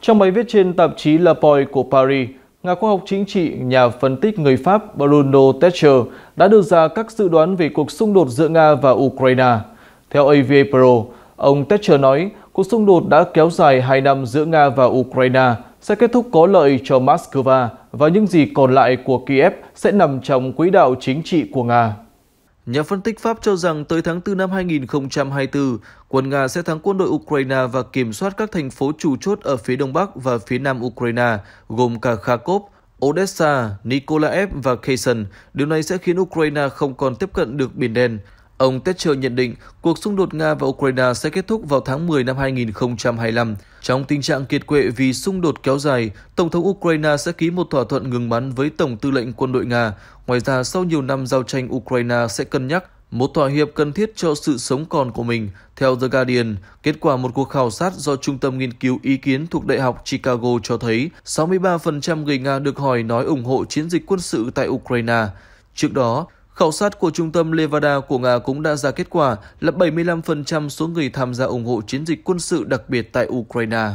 Trong bài viết trên tạp chí La Poi của Paris, nhà khoa học chính trị, nhà phân tích người Pháp Bruno Tetcher đã đưa ra các dự đoán về cuộc xung đột giữa Nga và Ukraine. Theo AVA Pro, ông Tetcher nói cuộc xung đột đã kéo dài 2 năm giữa Nga và Ukraine sẽ kết thúc có lợi cho Moscow và những gì còn lại của Kiev sẽ nằm trong quỹ đạo chính trị của Nga. Nhà phân tích Pháp cho rằng tới tháng 4 năm 2024, quân Nga sẽ thắng quân đội Ukraine và kiểm soát các thành phố chủ chốt ở phía đông bắc và phía nam Ukraine, gồm cả Kharkov, Odessa, Nikolaev và Kherson. Điều này sẽ khiến Ukraine không còn tiếp cận được Biển Đen. Ông Tetcher nhận định cuộc xung đột Nga và Ukraine sẽ kết thúc vào tháng 10 năm 2025. Trong tình trạng kiệt quệ vì xung đột kéo dài, Tổng thống Ukraine sẽ ký một thỏa thuận ngừng bắn với Tổng tư lệnh quân đội Nga. Ngoài ra, sau nhiều năm giao tranh, Ukraine sẽ cân nhắc một thỏa hiệp cần thiết cho sự sống còn của mình, theo The Guardian, kết quả một cuộc khảo sát do Trung tâm Nghiên cứu Ý kiến thuộc Đại học Chicago cho thấy 63% người Nga được hỏi nói ủng hộ chiến dịch quân sự tại Ukraine. Trước đó, Khảo sát của Trung tâm Levada của Nga cũng đã ra kết quả là 75% số người tham gia ủng hộ chiến dịch quân sự đặc biệt tại Ukraine.